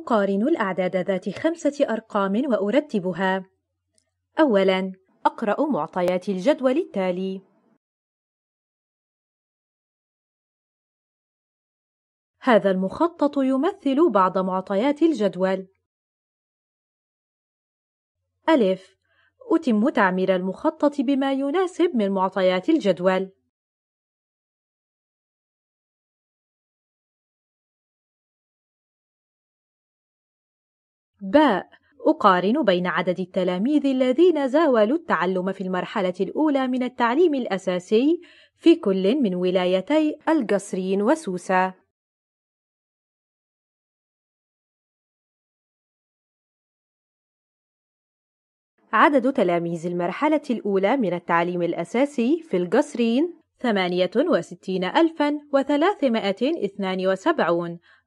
أقارن الأعداد ذات خمسة أرقام وأرتبها. أولاً، أقرأ معطيات الجدول التالي. هذا المخطط يمثل بعض معطيات الجدول. ألف: أتم تعمير المخطط بما يناسب من معطيات الجدول. باء أقارن بين عدد التلاميذ الذين زاولوا التعلم في المرحلة الأولى من التعليم الأساسي في كل من ولايتي القصرين وسوسة. عدد تلاميذ المرحلة الأولى من التعليم الأساسي في القصرين 68372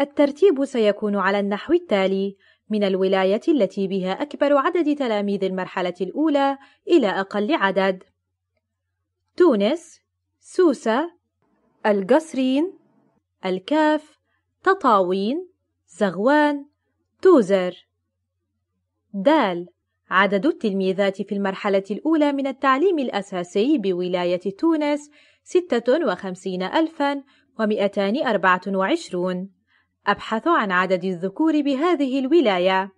الترتيب سيكون على النحو التالي من الولاية التي بها أكبر عدد تلاميذ المرحلة الأولى إلى أقل عدد تونس سوسة القصرين الكاف تطاوين زغوان توزر دال عدد التلميذات في المرحلة الأولى من التعليم الأساسي بولاية تونس 56,224 أبحث عن عدد الذكور بهذه الولاية.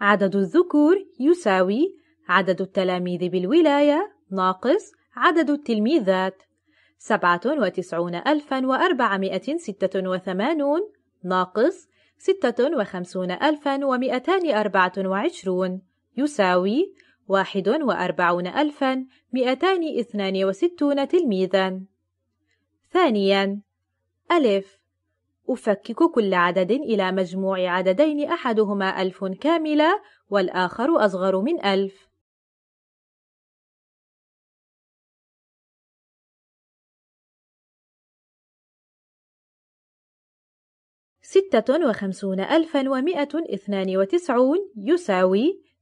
عدد الذكور يساوي عدد التلاميذ بالولاية ناقص عدد التلميذات سبعة وتسعون ألفا وأربعمائة ستة وثمانون ناقص ستة وخمسون ألفا ومئتان أربعة وعشرون يساوي 41262 تلميذا ثانيا ألف أفكك كل عدد إلى مجموع عددين أحدهما ألف كاملة والآخر أصغر من ألف ستة وخمسون ألفا ومائة اثنان وتسعون يساوي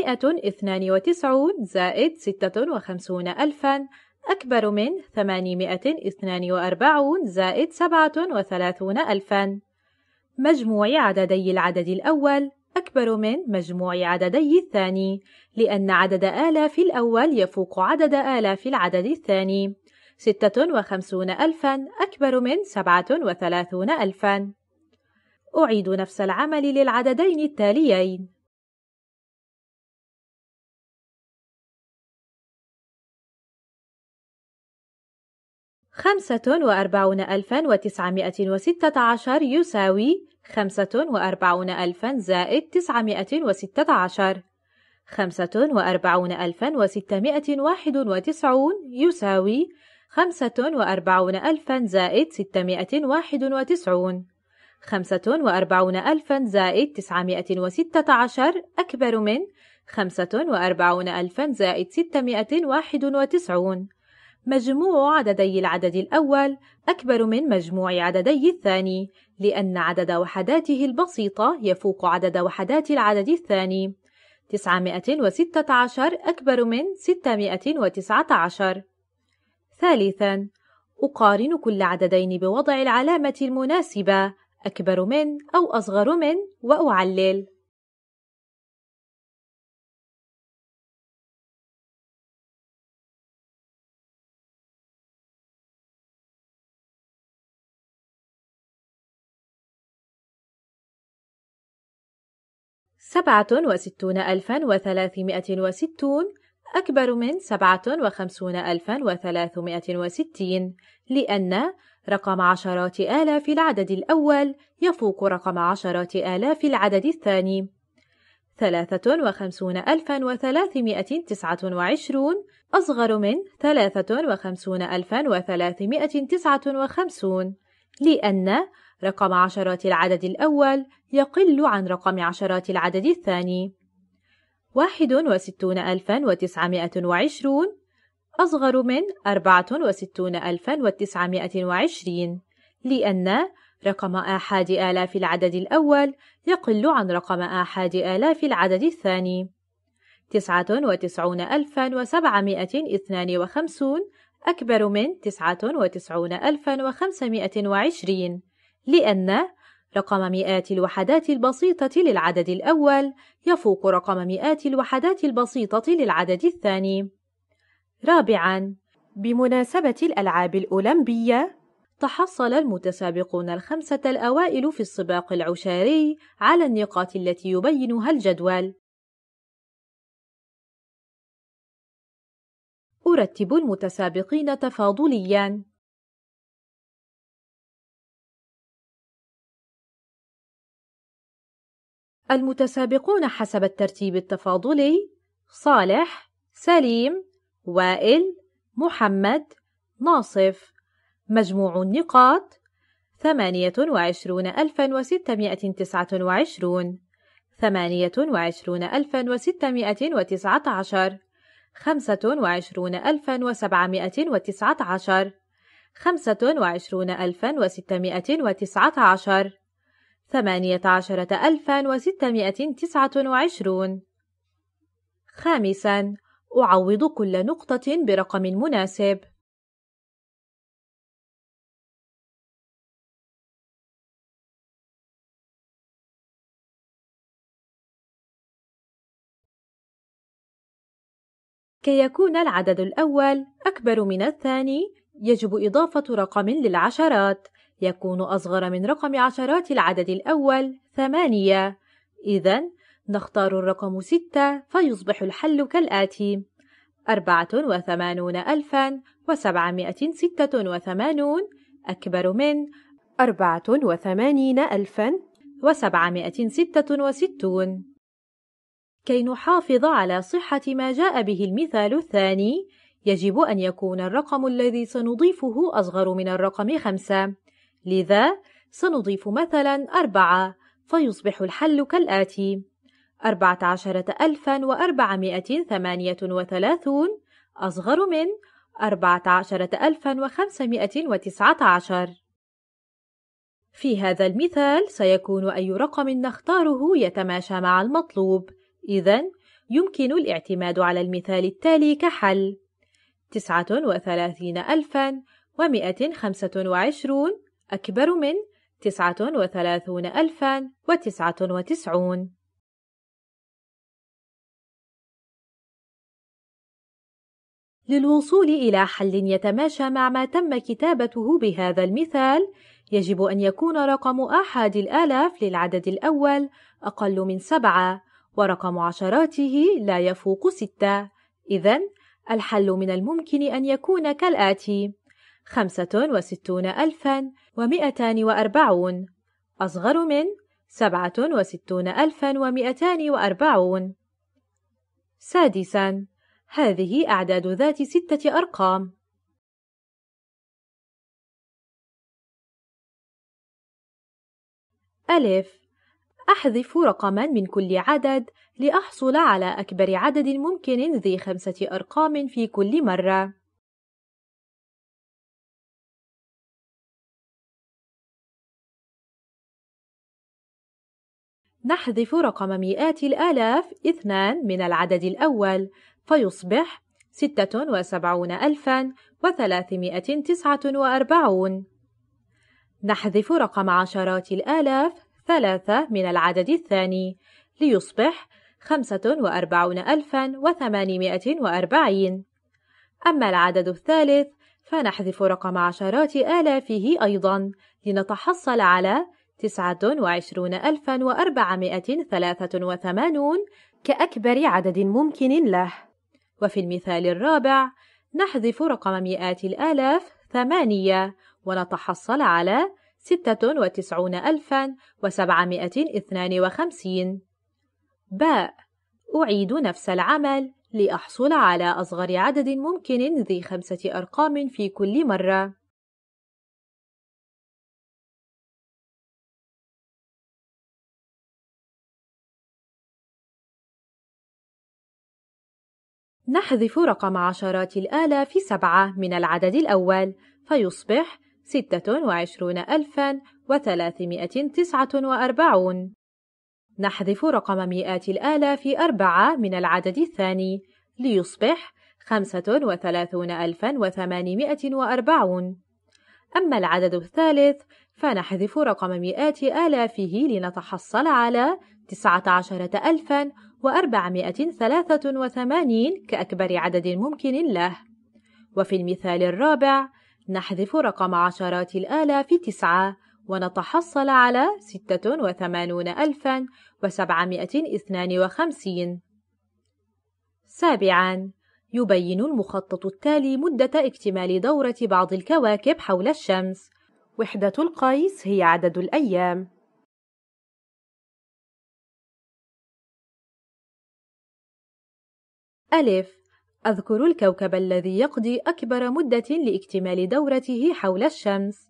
192 زائد 56000 أكبر من 842 زائد 37000 مجموع عددي العدد الأول أكبر من مجموع عددي الثاني لأن عدد آلاف الأول يفوق عدد آلاف العدد الثاني 56000 أكبر من 37000 أعيد نفس العمل للعددين التاليين خمسة وأربعون ألفا وتسعمائة وستة عشر يساوي خمسة وأربعون ألفا زائد تسعمائة وستة عشر خمسة وأربعون ألفا وستمائة واحد وتسعون يساوي خمسة وأربعون ألفا زائد ستمائة واحد وتسعون خمسة وأربعون ألفا زائد تسعمائة وستة عشر أكبر من خمسة وأربعون ألفا زائد ستمائة واحد وتسعون مجموع عددي العدد الأول أكبر من مجموع عددي الثاني، لأن عدد وحداته البسيطة يفوق عدد وحدات العدد الثاني. 916 أكبر من 619. ثالثاً، أقارن كل عددين بوضع العلامة المناسبة أكبر من أو أصغر من وأعلل. 67360 أكبر من 57360 لأن رقم عشرات آلاف العدد الأول يفوق رقم عشرات آلاف العدد الثاني. 53329 أصغر من 53359 لأن رقم عشرات العدد الأول يقل عن رقم عشرات العدد الثاني واحد وستون ألفا وتسعمائة وعشرون أصغر من أربعة وستون ألفا وتسعمائة وعشرين لأن رقم آحاد آلاف العدد الأول يقل عن رقم آحاد آلاف العدد الثاني تسعة وتسعون ألفا وسبعمائة اثنان وخمسون أكبر من تسعة وتسعون ألفا وخمسمائة وعشرين لأن رقم مئات الوحدات البسيطة للعدد الأول يفوق رقم مئات الوحدات البسيطة للعدد الثاني. رابعاً، بمناسبة الألعاب الأولمبية، تحصل المتسابقون الخمسة الأوائل في السباق العشاري على النقاط التي يبينها الجدول. أرتب المتسابقين تفاضلياً المتسابقون حسب الترتيب التفاضلي صالح سليم وائل محمد ناصف مجموع النقاط 28629 28619 25719 25619 18629 خامسا أعوض كل نقطة برقم مناسب كي يكون العدد الأول أكبر من الثاني يجب إضافة رقم للعشرات يكون أصغر من رقم عشرات العدد الأول ثمانية إذا نختار الرقم ستة فيصبح الحل كالآتي أربعة وثمانون ألفا وسبعمائة ستة وثمانون أكبر من أربعة وثمانين ألفا وسبعمائة ستة وستون كي نحافظ على صحة ما جاء به المثال الثاني يجب أن يكون الرقم الذي سنضيفه أصغر من الرقم خمسة لذا سنضيف مثلا أربعة فيصبح الحل كالآتي أربعة عشرة ألفا وأربعمائة ثمانية وثلاثون أصغر من أربعة عشرة ألفا وخمسمائة وتسعة عشر في هذا المثال سيكون أي رقم نختاره يتماشى مع المطلوب إذا يمكن الاعتماد على المثال التالي كحل تسعة وثلاثين ألفا ومائة خمسة وعشرون أكبر من 39099للوصول إلى حل يتماشى مع ما تم كتابته بهذا المثال، يجب أن يكون رقم أحد الآلاف للعدد الأول أقل من سبعة، ورقم عشراته لا يفوق ستة، إذا الحل من الممكن أن يكون كالآتي: خمسة وستون ألفا ومئتان وأربعون أصغر من سبعة وستون ألفا ومئتان وأربعون سادسا هذه أعداد ذات ستة أرقام ألف أحذف رقما من كل عدد لأحصل على أكبر عدد ممكن ذي خمسة أرقام في كل مرة نحذف رقم مئات الآلاف اثنان من العدد الأول فيصبح ستة وسبعون ألفا وثلاثمائة تسعة وأربعون نحذف رقم عشرات الآلاف ثلاثة من العدد الثاني ليصبح خمسة وأربعون ألفا وثمانمائة وأربعين أما العدد الثالث فنحذف رقم عشرات آلافه أيضا لنتحصل على تسعة وعشرون ألفا وأربعمائة ثلاثة وثمانون كأكبر عدد ممكن له وفي المثال الرابع نحذف رقم مئات الآلاف ثمانية ونتحصل على ستة وتسعون ألفا وسبعمائة اثنان وخمسين باء أعيد نفس العمل لأحصل على أصغر عدد ممكن ذي خمسة أرقام في كل مرة نحذف رقم عشرات الآلة في سبعة من العدد الأول فيصبح ستة وعشرون ألفا وثلاثمائة تسعة وأربعون نحذف رقم مئات الآلة في أربعة من العدد الثاني ليصبح خمسة وثلاثون ألفا وثمانمائة وأربعون أما العدد الثالث فنحذف رقم مئات آلافه فيه لنتحصل على تسعة عشرة ألفا وأربعمائة ثلاثة وثمانين كأكبر عدد ممكن له وفي المثال الرابع نحذف رقم عشرات الآلاف تسعة ونتحصل على ستة وثمانون ألفا وسبعمائة اثنان وخمسين سابعا يبين المخطط التالي مدة اكتمال دورة بعض الكواكب حول الشمس وحدة القيس هي عدد الأيام ألف أذكر الكوكب الذي يقضي أكبر مدة لاكتمال دورته حول الشمس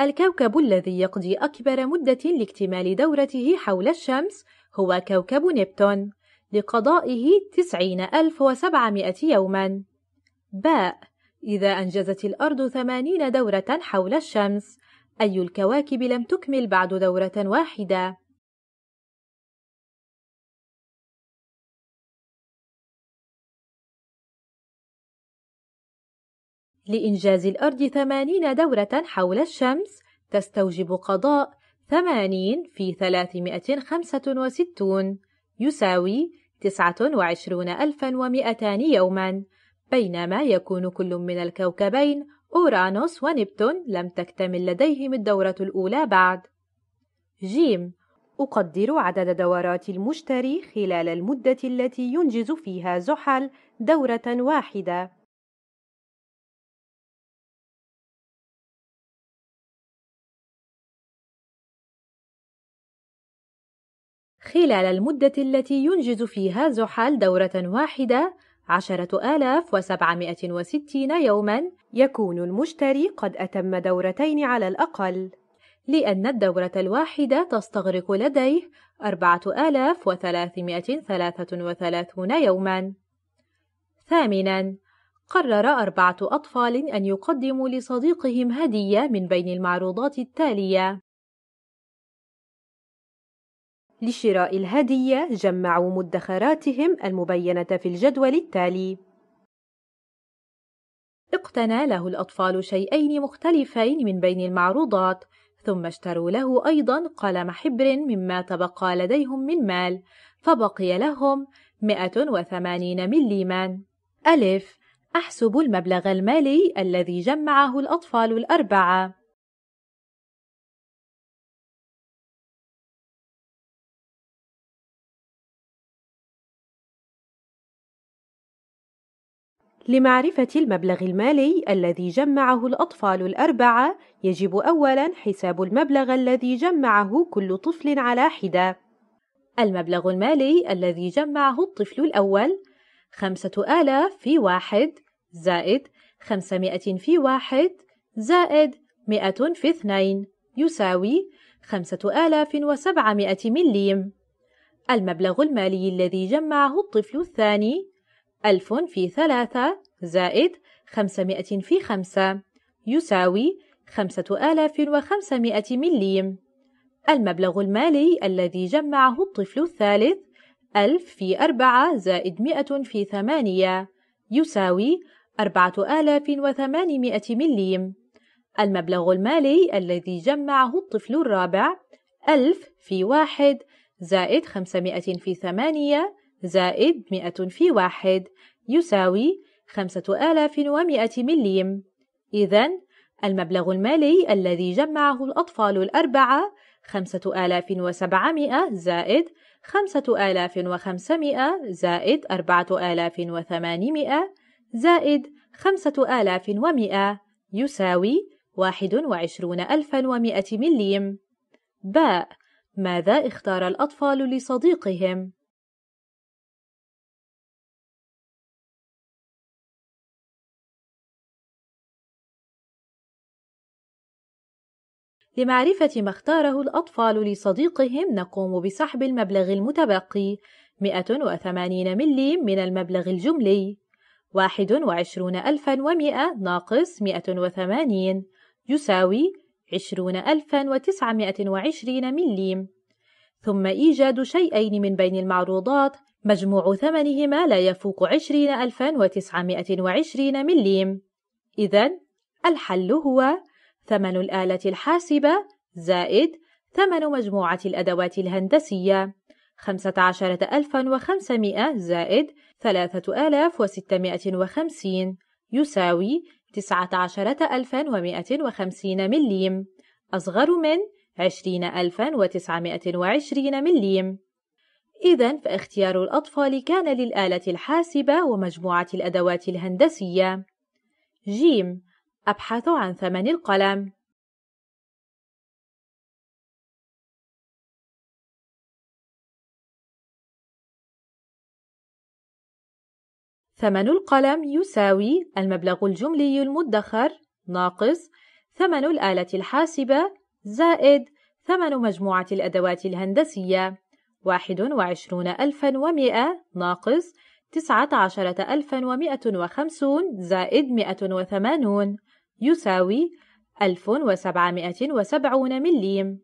الكوكب الذي يقضي أكبر مدة لاكتمال دورته حول الشمس هو كوكب نبتون لقضائه 90700 يوماً. باء إذا أنجزت الأرض 80 دورة حول الشمس، أي الكواكب لم تكمل بعد دورة واحدة؟ لإنجاز الأرض ثمانين دورة حول الشمس تستوجب قضاء ثمانين في ثلاثمائة خمسة وستون يساوي تسعة وعشرون ألفا يوما بينما يكون كل من الكوكبين أورانوس ونبتون لم تكتمل لديهم الدورة الأولى بعد جيم أقدر عدد دورات المشتري خلال المدة التي ينجز فيها زحل دورة واحدة خلال المدة التي ينجز فيها زحل دورة واحدة عشرة آلاف وسبعمائة وستين يوما يكون المشتري قد أتم دورتين على الأقل لأن الدورة الواحدة تستغرق لديه أربعة آلاف وثلاثمائة ثلاثة وثلاثون يوما ثامنا قرر أربعة أطفال أن يقدموا لصديقهم هدية من بين المعروضات التالية لشراء الهدية جمعوا مدخراتهم المبينة في الجدول التالي اقتنى له الأطفال شيئين مختلفين من بين المعروضات ثم اشتروا له أيضا قلم حبر مما تبقى لديهم من مال فبقي لهم 180 مليما ألف أحسب المبلغ المالي الذي جمعه الأطفال الأربعة لمعرفة المبلغ المالي الذي جمعه الأطفال الأربعة يجب أولاً حساب المبلغ الذي جمعه كل طفل على حدة المبلغ المالي الذي جمعه الطفل الأول خمسة آلاف في واحد زائد خمسمائة في واحد زائد مئة في اثنين يساوي خمسة آلاف وسبعمائة مليم المبلغ المالي الذي جمعه الطفل الثاني ألف في ثلاثة زائد خمسمائة في خمسة يساوي خمسة آلاف وخمسمائة مليم المبلغ المالي الذي جمعه الطفل الثالث ألف في أربعة زائد مئة في ثمانية يساوي أربعة آلاف وثمانمائة مليم المبلغ المالي الذي جمعه الطفل الرابع ألف في واحد زائد خمسمائة في ثمانية زائد مئة في واحد يساوي خمسة آلاف ومئة مليم إذا المبلغ المالي الذي جمعه الأطفال الأربعة خمسة آلاف وسبعمائة زائد خمسة آلاف وخمسمائة زائد أربعة آلاف وثمانمائة زائد خمسة آلاف يساوي واحد وعشرون ألفا مليم باء ماذا اختار الأطفال لصديقهم؟ لمعرفة ما اختاره الأطفال لصديقهم نقوم بسحب المبلغ المتبقي 180 ملي من المبلغ الجملي 21100 ناقص 180 يساوي 20920 مليم ثم إيجاد شيئين من بين المعروضات مجموع ثمنهما لا يفوق 20920 مليم إذا الحل هو ثمن الآلة الحاسبة زائد ثمن مجموعة الأدوات الهندسية 15500 زائد 3650 يساوي 19150 مليم أصغر من 20920 مليم إذا فاختيار الأطفال كان للآلة الحاسبة ومجموعة الأدوات الهندسية. ج أبحث عن ثمن القلم. ثمن القلم يساوي المبلغ الجملي المدخر ناقص ثمن الآلة الحاسبة زائد ثمن مجموعة الأدوات الهندسية 21100 ناقص 19150 زائد 180 يساوي 1770 مليم